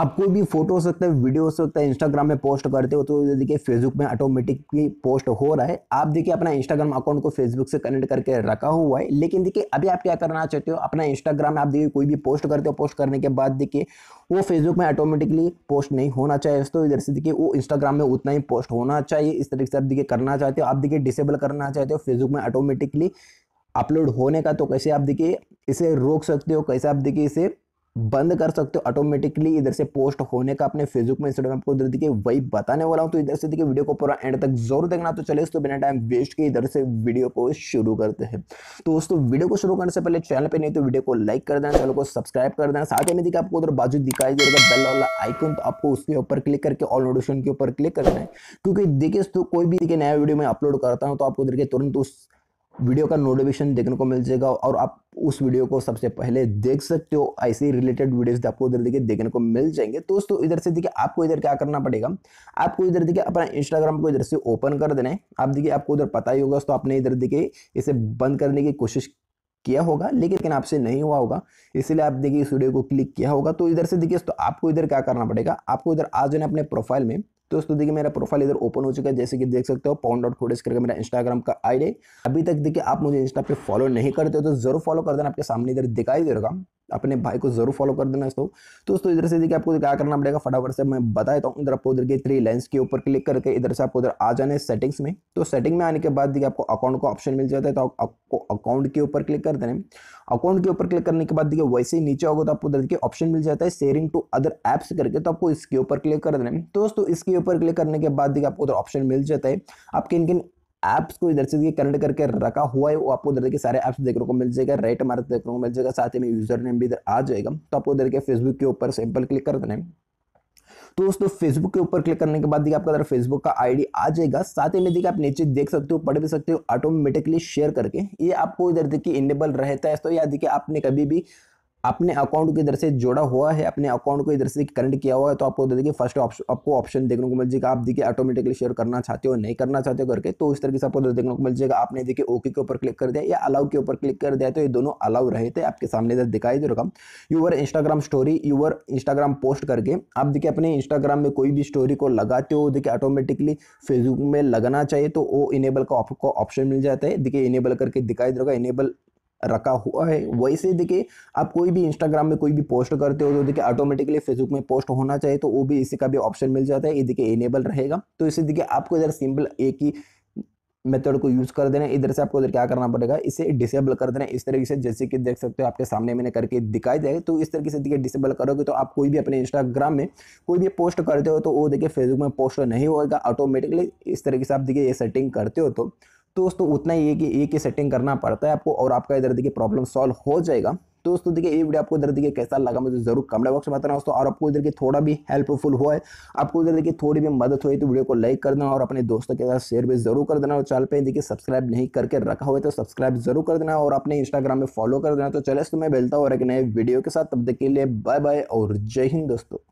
आप कोई भी फोटो हो सकता है वीडियो हो सकता है इंस्टाग्राम में पोस्ट करते हो तो देखिए फेसबुक में ऑटोमेटिकली पोस्ट हो रहा है आप देखिए अपना इंस्टाग्राम अकाउंट को फेसबुक से कनेक्ट करके रखा हुआ है लेकिन देखिए अभी आप क्या करना चाहते हो अपना इंस्टाग्राम में आप देखिए कोई भी पोस्ट करते हो पोस्ट करने के बाद देखिए वो फेसबुक में ऑटोमेटिकली पोस्ट नहीं होना चाहिए तो इधर से देखिए वो इंस्टाग्राम में उतना ही पोस्ट होना चाहिए इस तरीके से आप देखिए करना चाहते हो आप देखिए डिसेबल करना चाहते हो फेसबुक में ऑटोमेटिकली अपलोड होने का तो कैसे आप देखिए इसे रोक सकते हो कैसे आप देखिए इसे बंद कर सकते हो ऑटोमेटिकली इधर से पोस्ट होने का अपने फेसबुक में इंस्टाग्राम को इधर देखिए वही बताने वाला हूँ तो इधर से देखिए वीडियो को पूरा एंड तक जरूर देखना तो चले तो बिना टाइम वेस्ट के इधर से वीडियो को शुरू करते हैं तो दोस्तों वीडियो को शुरू करने से पहले चैनल पर नहीं तो वीडियो को लाइक कर देना चैनल को सब्सक्राइब कर देना साथ ही देखिए आपको उधर बाजू दिखाई दे रहा बेल वाला आइकन तो आपको उसके ऊपर क्लिक करके ऑल नोटिफिकेशन के ऊपर क्लिक करना है क्योंकि देखिए तो कोई भी देखिए नया वीडियो में अपलोड करता हूँ तो आपको देखिए तुरंत उस वीडियो का नोटिफिकेशन देखने को मिल जाएगा और आप उस वीडियो को सबसे पहले देख सकते हो ऐसे रिलेटेड वीडियोस आपको उधर देखिए देखने को मिल जाएंगे तो दोस्तों इधर से देखिए आपको इधर क्या करना पड़ेगा आपको इधर देखिए अपना इंस्टाग्राम को इधर से ओपन कर देना है आप देखिए आपको उधर पता ही होगा तो आपने इधर देखिए इसे बंद करने की कोशिश किया होगा लेकिन आपसे नहीं हुआ होगा इसलिए आप देखिए इस वीडियो को क्लिक किया होगा तो इधर से देखिए तो आपको इधर क्या करना पड़ेगा आपको इधर आ जाना अपने प्रोफाइल में दोस्तों देखिए मेरा प्रोफाइल इधर ओपन हो चुका है जैसे कि देख सकते हो पॉन डॉट कोडेस करके मेरा इंस्टाग्राम का आईडी अभी तक देखिए आप मुझे इंस्टा पे फॉलो नहीं करते हो तो जरूर फॉलो कर देना आपके सामने इधर दिखाई दे रहा अपने भाई को जरूर फॉलो कर देना दोस्तों तो दोस्तों इधर से देखिए आपको क्या करना पड़ेगा फटाफट से मैं बता देता हूँ इधर आपको उधर के थ्री लेंस के ऊपर क्लिक करके इधर से आपको उधर आ जाने सेटिंग्स में तो सेटिंग में आने के बाद देखिए आपको अकाउंट का ऑप्शन मिल जाता है तो आपको अकाउंट के ऊपर क्लिक कर देने अकाउंट के ऊपर क्लिक करने के बाद देखिए वैसे ही नीचे होगा तो आपको उधर देखिए ऑप्शन मिल जाता है शेयरिंग टू अदर एप्स करके तो आपको इसके ऊपर क्लिक कर देने तो दोस्तों इसके ऊपर क्लिक करने के बाद देखिए आपको उधर ऑप्शन मिल जाता है आप किन किन एप्स को इधर से देखिए कनेक्ट करके रखा हुआ है वो आपको इधर के सारे ऐप्स देखने को मिल जाएगा राइट मार्क देखने को मिल जाएगा साथ ही में यूजर नेम भी इधर आ जाएगा तो आपको इधर के फेसबुक के ऊपर सिंपल क्लिक कर देना तो दोस्तों फेसबुक के ऊपर क्लिक करने के बाद देखिए आपका तरफ फेसबुक का आईडी आ जाएगा साथ ही में देखिए आप नीचे देख सकते हो पढ़ भी सकते हो ऑटोमेटिकली शेयर करके ये आपको इधर देखिए इनेबल रहता है तो या देखिए आपने कभी भी अपने अकाउंट को इधर से जोड़ा हुआ है अपने अकाउंट को इधर से कनेक्ट किया हुआ है तो आपको दे देखिए फर्स्ट ऑप्शन आपको ऑप्शन देखने को मिल जाएगा आप देखिए ऑटोमेटिकली शेयर करना चाहते हो नहीं करना चाहते हो करके तो इस तरीके से आपको देखने को मिल जाएगा आपने देखिए ओके के ऊपर क्लिक कर दिया या अलाउ के ऊपर क्लिक कर दिया तो ये दोनों अलाउ रहे थे आपके सामने इधर दिखाई दे रहा your Instagram story your Instagram post करके आप देखिए अपने इंस्टाग्राम में कोई भी स्टोरी को लगाते हो देखिए ऑटोमेटिकली फेसबुक में लगाना चाहिए तो वो इनेबल का आपको ऑप्शन मिल जाता है देखिए इनेबल करके दिखाई दे रहा इनेबल रखा हुआ है वैसे देखिए आप कोई भी इंस्टाग्राम में कोई भी पोस्ट करते हो तो देखिए ऑटोमेटिकली फेसबुक में पोस्ट होना चाहिए तो वो भी इसी का भी ऑप्शन मिल जाता है ये देखिए इनेबल रहेगा तो इसे देखिए आपको इधर सिंपल एक ही मेथड को यूज़ कर देना इधर से आपको इधर क्या करना पड़ेगा इसे डिसेबल कर देना इस तरीके से जैसे कि देख सकते हो आपके सामने मैंने करके दिखाई दे तो इस तरीके से देखिए डिसेबल करोगे तो आप कोई भी अपने इंस्टाग्राम में कोई भी पोस्ट करते हो तो वो देखिए फेसबुक में पोस्ट नहीं होगा ऑटोमेटिकली इस तरीके से आप देखिए ये सेटिंग करते हो तो तो दोस्तों उतना ही एक एक ही सेटिंग करना पड़ता है आपको और आपका इधर देखिए प्रॉब्लम सॉल्व हो जाएगा तो दोस्तों देखिए ये वीडियो आपको इधर देखिए कैसा लगा मुझे जरूर कमेंट बॉक्स में बताना दोस्तों और आपको इधर के थोड़ा भी हेल्पफुल हुआ है आपको इधर देखिए थोड़ी भी मदद हुई तो वीडियो को लाइक कर देना और अपने दोस्तों के साथ शेयर भी जरूर कर देना और चैनल पे देखिए सब्सक्राइब नहीं करके रखा हुआ है तो सब्सक्राइब जरूर कर देना और अपने इंस्टाग्राम में फॉलो कर देना तो चले तो मैं मिलता हूँ और एक नए वीडियो के साथ तब देख के लिए बाय बाय और जय हिंद दोस्तों